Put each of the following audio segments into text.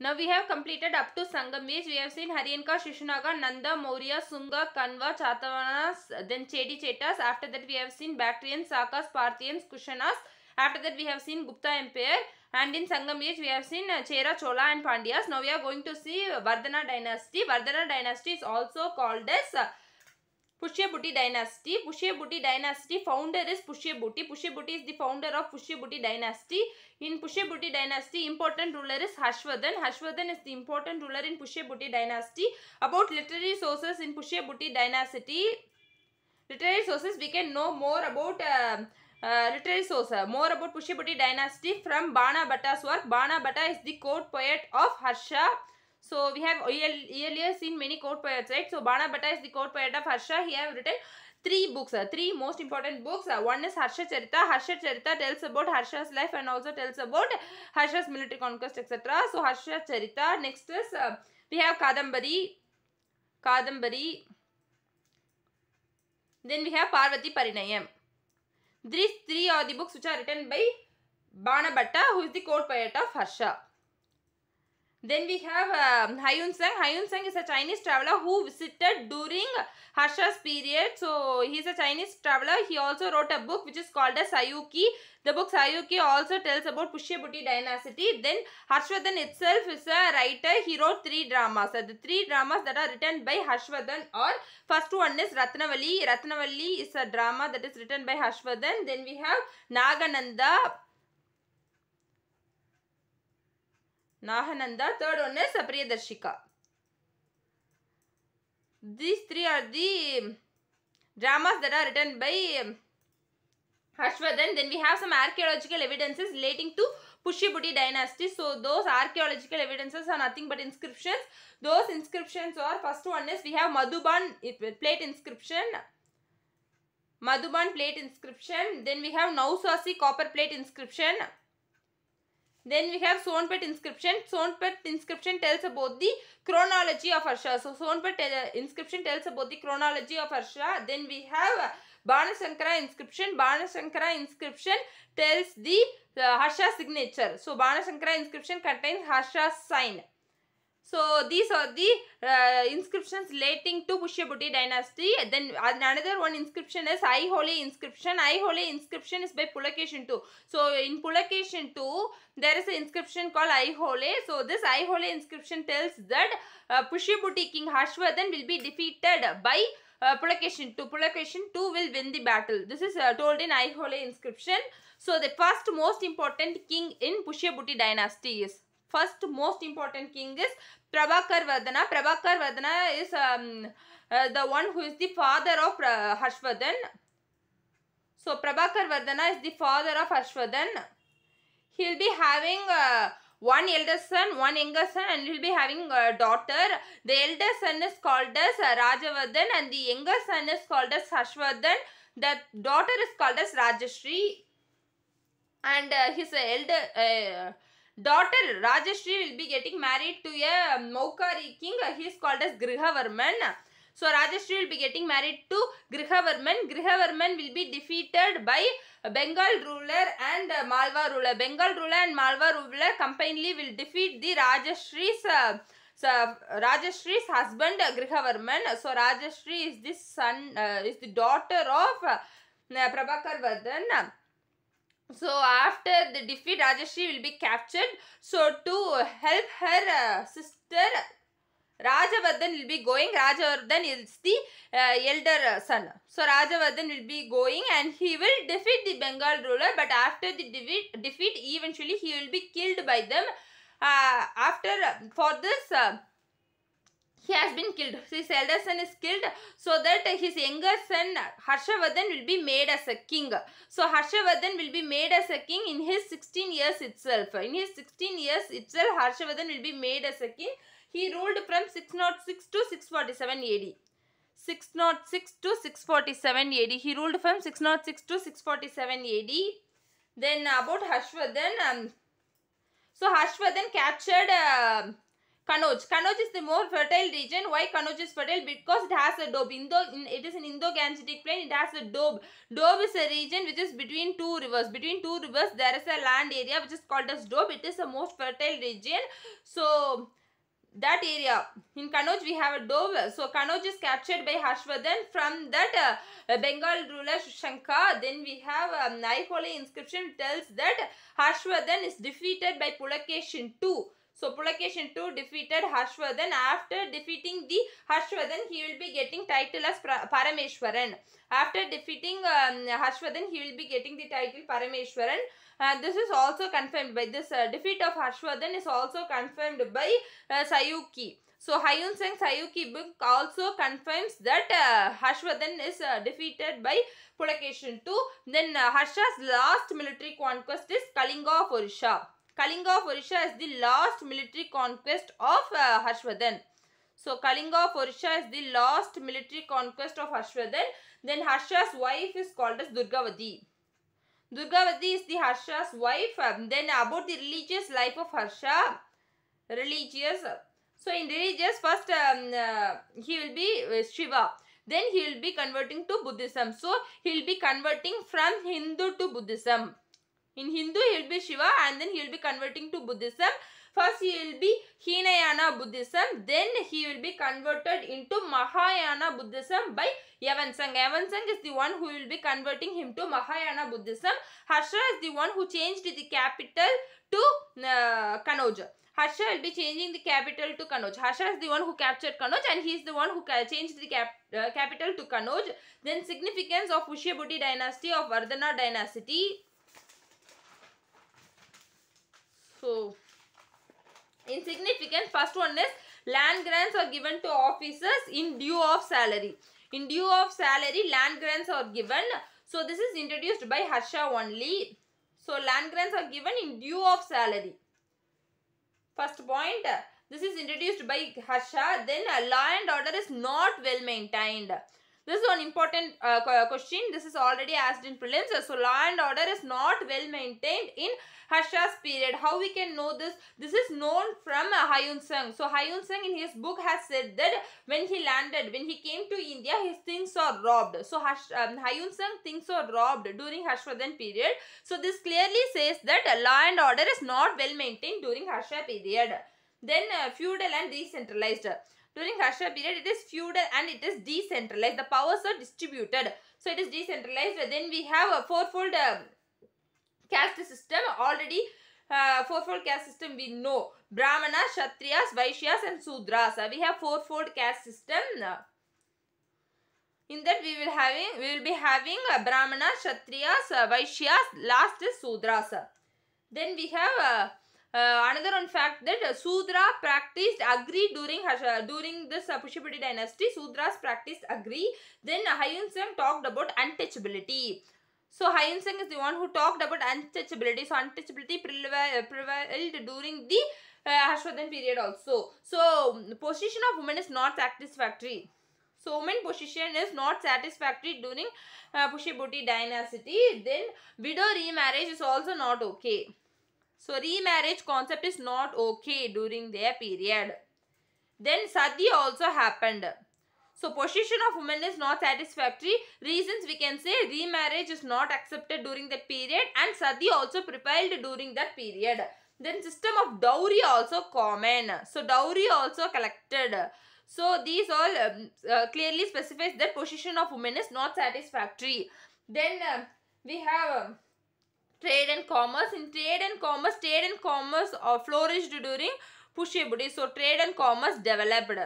Now we have completed up to Sangam age. We have seen Haryanka, Shishunaga, Nanda, Maurya, Sunga, Kanva, Chatavanas, then Chedi Chetas. After that we have seen Bactrians, Sakas, Parthians, Kushanas. After that we have seen Gupta Empire. And in Sangam age we have seen uh, Chera, Chola and Pandyas. Now we are going to see Vardhana dynasty. Vardhana dynasty is also called as uh, Pushyabhuti dynasty. Pushyabhuti dynasty founder is Pushyabhuti. Pushyabhuti is the founder of Pushyabhuti dynasty. In Pushyabhuti dynasty, important ruler is Hashvardhan. Hashvardhan is the important ruler in Pushyabhuti dynasty. About literary sources in Pushyabhuti dynasty, literary sources we can know more about uh, uh, literary source uh, more about Pushyabhuti dynasty from Bana Bhatta's work. Bana Bhatta is the court poet of Harsha So we have earlier seen many court poets, right? So bana bata is the court poet of Harsha. He have written three books, are uh, three most important books. Uh, one is Harsha Charita. Harsha Charita tells about Harsha's life and also tells about Harsha's military conquest, etc. So Harsha Charita. Next is uh, we have Kadambari. Kadambari. Then we have Parvati Parinayam. These three are the books which are written by bana bata who is the court poet of Harsha. Then we have um, Hyun Sang. Hyun Sang is a Chinese traveler who visited during Harsha's period. So he's a Chinese traveler. He also wrote a book which is called as Sayuki. The book Sayuki also tells about Pushyabhuti dynasty. Then Harshvardhan itself is a writer. He wrote three dramas. the three dramas that are written by Harshvardhan or first one is Ratnavali. Ratnavali is a drama that is written by Harshvardhan. Then we have Nagananda. Nahananda, third one is Apriyadarshika. These three are the dramas that are written by Harshvardhan. Then we have some archaeological evidences relating to Pushyabuti dynasty. So those archaeological evidences are nothing but inscriptions. Those inscriptions are first one is we have Madhuban plate inscription. Madhuban plate inscription. Then we have Nausasi copper plate inscription. Then we have Sonpet inscription. Sonpet inscription tells about the chronology of Harsha. So Sonpet uh, inscription tells about the chronology of Harsha. Then we have Banashankara inscription. Banashankara inscription tells the uh, Harsha signature. So Banashankara inscription contains Harsha's sign. So these are the uh, inscriptions relating to Pushyabhuti dynasty. Then uh, another one inscription is Aihole inscription. Aihole inscription is by Pulakeshin 2. So in Pulakeshin 2, there is an inscription called Aihole. So this Aihole inscription tells that uh, Pushyabhuti king Harshvardhan will be defeated by uh, Pulakeshin 2. Pulakeshin 2 will win the battle. This is uh, told in Aihole inscription. So the first most important king in Pushyabhuti dynasty is first most important king is Prabhakar Vardhana. Prabhakar Vardhana is um, uh, the one who is the father of uh, Harshvardhan. So Prabhakar Vardhana is the father of Harshvardhan. He will be having uh, one elder son, one younger son and he will be having a uh, daughter. The elder son is called as uh, Rajavardhan and the younger son is called as Harshvardhan. The daughter is called as Rajashri and uh, his elder daughter Rajashri will be getting married to a Maukari king. He is called as Grihavarman. So Rajashri will be getting married to Grihavarman. Grihavarman will be defeated by Bengal ruler and Malwa ruler. Bengal ruler and Malwa ruler combinedly will defeat the Rajashri's uh, so uh, Rajashri's husband Grihavarman. So Rajashri is the son uh, is the daughter of uh, Prabhakar Vardhan so after the defeat rajashri will be captured so to help her uh, sister rajavardhan will be going rajavardhan is the uh, elder son so rajavardhan will be going and he will defeat the bengal ruler but after the defeat, defeat eventually he will be killed by them uh, after for this uh, he has been killed. His elder son is killed so that his younger son Harshavardhan will be made as a king. So Harshavardhan will be made as a king in his 16 years itself. In his 16 years itself Harshavardhan will be made as a king. He ruled from 606 to 647 AD. 606 to 647 AD. He ruled from 606 to 647 AD. Then about Harshvardhan, um, so Harshvardhan captured uh, Kanoj. Kanauj is the more fertile region. Why Kanoj is fertile? Because it has a dobe. Indo, it is an Indo-Gangetic plain. It has a dobe. Dobe is a region which is between two rivers. Between two rivers, there is a land area which is called as dobe. It is the most fertile region. So, that area. In Kanoj, we have a dove. So, Kanoj is captured by Harshvardhan. From that, uh, Bengal ruler Shankar. Then we have a um, Naiholi inscription tells that Harshvardhan is defeated by Pulakeshin too. So Pulakeshin II defeated Harshvardhan. After defeating the Harshvardhan, he will be getting title as Parameshwaran. After defeating um, Harshvardhan, he will be getting the title Parameshwaran. Uh, this is also confirmed by this uh, defeat of Harshvardhan is also confirmed by uh, Sayuki. So Hyun Sang Sayuki book also confirms that uh, Harshvardhan is uh, defeated by Pulakeshin II. Then uh, Harsha's last military conquest is Kalinga of Orisha. Kalinga of Orisha is the last military conquest of uh, Harshvardhan. So Kalinga of Orisha is the last military conquest of Harshvardhan. Then Harsha's wife is called as Durgavati. Durgavati is the Harsha's wife. Um, then about the religious life of Harsha, religious. So in religious, first um, uh, he will be uh, Shiva. Then he will be converting to Buddhism. So he will be converting from Hindu to Buddhism. In Hindu, he'll be Shiva and then he'll be converting to Buddhism. First, he will be Hinayana Buddhism. Then, he will be converted into Mahayana Buddhism by Yavansang. Yavansang is the one who will be converting him to Mahayana Buddhism. Harsha is the one who changed the capital to uh, Kanauj. Harsha will be changing the capital to Kanauj. Harsha is the one who captured Kanauj and he is the one who changed the cap uh, capital to Kanauj. Then significance of Ushyabudi dynasty of Vardhana dynasty So, insignificant. First one is land grants are given to officers in due of salary. In due of salary, land grants are given. So, this is introduced by Harsha only. So, land grants are given in due of salary. First point, this is introduced by Harsha. Then, law and order is not well maintained. This is an important uh, uh, question. This is already asked in prelims. So law and order is not well maintained in Harsha's period. How we can know this? This is known from uh, Hyun So Hayun Sang in his book has said that when he landed, when he came to India, his things are robbed. So Hash, um, things are robbed during Hashvardhan period. So this clearly says that law and order is not well maintained during Harsha period. Then uh, feudal and decentralized. During Hashra period, it is feudal and it is decentralized. The powers are distributed. So it is decentralized. Then we have a fourfold um, caste system already uh, fourfold caste system we know brahmana kshatriyas vaishyas and sudras uh, we have fourfold caste system in that we will having we will be having uh, brahmana kshatriyas uh, vaishyas last is sudras then we have uh, uh, another one fact that uh, Sudra practiced agri during Hasha, uh, during this uh, dynasty. Sudras practiced agri. Then uh, Hyun talked about untouchability. So Hyun is the one who talked about untouchability. So untouchability uh, prevailed during the uh, period also. So position of women is not satisfactory. So women position is not satisfactory during uh, dynasty. Then widow remarriage is also not okay. So remarriage concept is not okay during their period. Then sati also happened. So position of women is not satisfactory. Reasons we can say remarriage is not accepted during that period and sati also prevailed during that period. Then system of dowry also common. So dowry also collected. So these all um, uh, clearly specifies that position of women is not satisfactory. Then uh, we have... Um, trade and commerce. In trade and commerce, trade and commerce uh, flourished during Pushyabudi. So trade and commerce developed.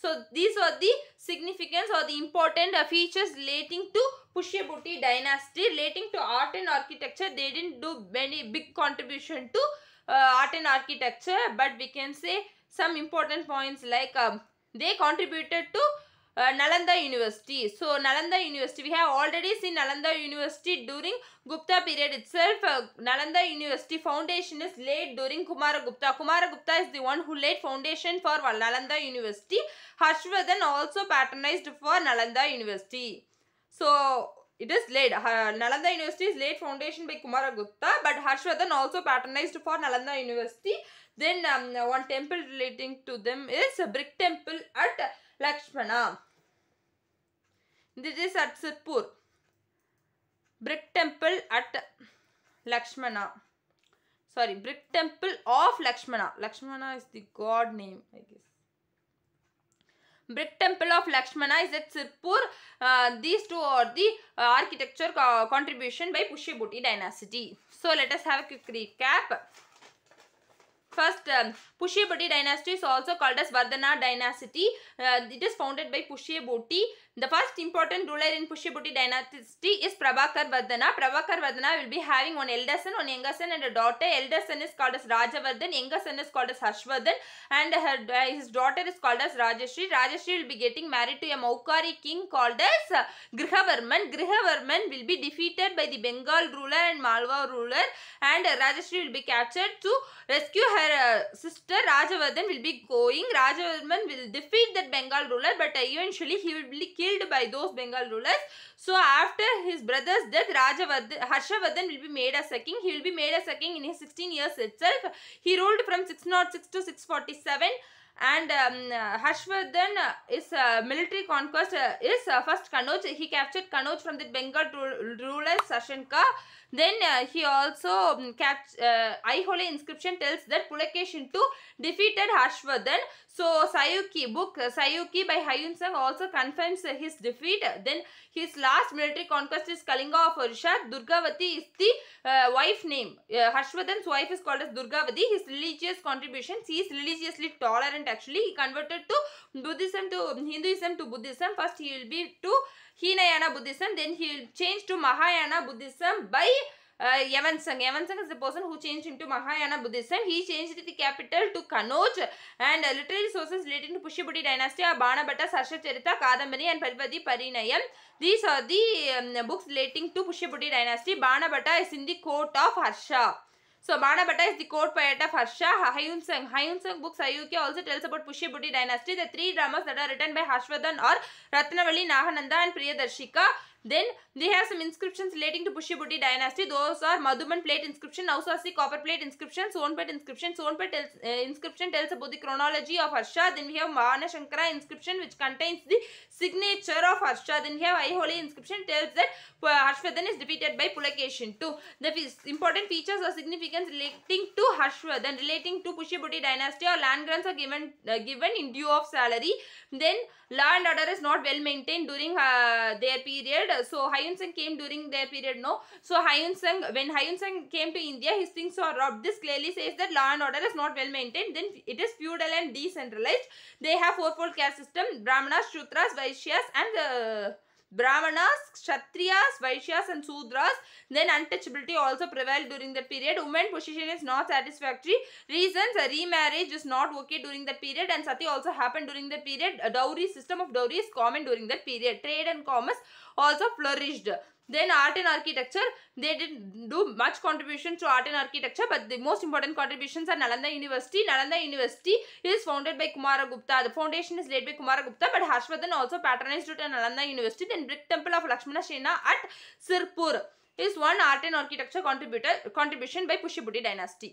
So these are the significance or the important uh, features relating to Pushyabhuti dynasty. Relating to art and architecture, they didn't do many big contribution to uh, art and architecture. But we can say some important points like um, they contributed to uh, Nalanda University. So Nalanda University, we have already seen Nalanda University during Gupta period itself. Uh, Nalanda University foundation is laid during Kumara Gupta. Kumara Gupta is the one who laid foundation for Nalanda University. Harshvardhan also patronized for Nalanda University. So it is laid. Uh, Nalanda University is laid foundation by Kumara Gupta, but Harshvardhan also patronized for Nalanda University. Then um, one temple relating to them is a brick temple at Lakshmana. This is at Sirpur. Brick temple at Lakshmana. Sorry, brick temple of Lakshmana. Lakshmana is the god name, I guess. Brick temple of Lakshmana is at Sirpur. Uh, these two are the uh, architecture co uh, contribution by Pushyabhuti dynasty. So let us have a quick recap. First, um, Pushibhuti dynasty is also called as Vardhana dynasty. Uh, it is founded by Pushyabhuti. The first important ruler in Pushyabhuti dynasty is Prabhakar Vardhana. Prabhakar Vardhana will be having one elder son, one younger son and a daughter. Elder son is called as Rajavardhan, younger son is called as Harshvardhan and her, uh, his daughter is called as Rajashri. Rajashri will be getting married to a Maukari king called as uh, Grihavarman. Grihavarman will be defeated by the Bengal ruler and Malwa ruler and uh, Rajashri will be captured to rescue her uh, sister Rajavardhan will be going. Rajavardhan will defeat that Bengal ruler but eventually he will be killed killed by those Bengal rulers. So after his brother's death, Rajavardhan, Harshavardhan will be made as a king. He will be made as a king in his 16 years itself. He ruled from 606 to 647 and um, is uh, military conquest uh, is uh, first Kanauj. He captured Kanauj from the Bengal ruler Sashanka. Then uh, he also um, captured. Uh, Aihole inscription tells that Pulakeshin II defeated Harshavardhan. So Sayuki book uh, Sayuki by Hayun Sang also confirms uh, his defeat. Uh, then his last military conquest is Kalinga of Orisha. Durgavati is the uh, wife name. Uh, Harshvardhan's wife is called as Durgavati. His religious contributions, he is religiously tolerant actually. He converted to Buddhism to um, Hinduism to Buddhism. First he will be to Hinayana Buddhism. Then he will change to Mahayana Buddhism by uh, Yamansang. Yamansang is the person who changed into Mahayana Buddhism. He changed the capital to Kanoj. and uh, literary sources relating to Pushibudi dynasty are Banabhatta, Charita, Kadambari and Parvati Parinayam. These are the um, books relating to Pushibudi dynasty. Banabhatta is in the court of Harsha. So Banabhatta is the court poet of Harsha Hayun Sang. Hayun Sang books Ayukya also tells about Pushibudi dynasty. The three dramas that are written by Harshvardhan are Ratnavali, Nahananda and Priyadarshika. Then they have some inscriptions relating to Pushyabhuti dynasty. Those are Madhuban plate inscription, Nausasi copper plate inscription, Sonpet inscription. Sonpet tells, uh, inscription tells about the chronology of Harsha. Then we have Mahana Shankara inscription which contains the signature of Harsha. Then we have Aiholi inscription tells that uh, Harshvardhan is defeated by Pulakeshin too. The important features or significance relating to Harshvardhan relating to Pushyabhuti dynasty or land grants are given uh, given in due of salary. Then law and order is not well maintained during uh, their period period. So Hyun Sung came during their period, no. So Hyun Sung, when Hyun Sung came to India, his things were robbed. This clearly says that law and order is not well maintained. Then it is feudal and decentralized. They have fourfold caste system: Brahmanas, Shudras, Vaishyas, and uh, Brahmanas, Kshatriyas, Vaishyas and Sudras. Then untouchability also prevailed during the period. Women position is not satisfactory. Reasons, remarriage is not okay during the period and sati also happened during the period. A dowry system of dowry is common during that period. Trade and commerce also flourished. then art and architecture they didn't do much contribution to art and architecture but the most important contributions are nalanda university nalanda university is founded by kumara gupta the foundation is laid by kumara gupta but harshvardhan also patronized to nalanda university then brick temple of lakshmana shena at sirpur is one art and architecture contributor contribution by pushibudi dynasty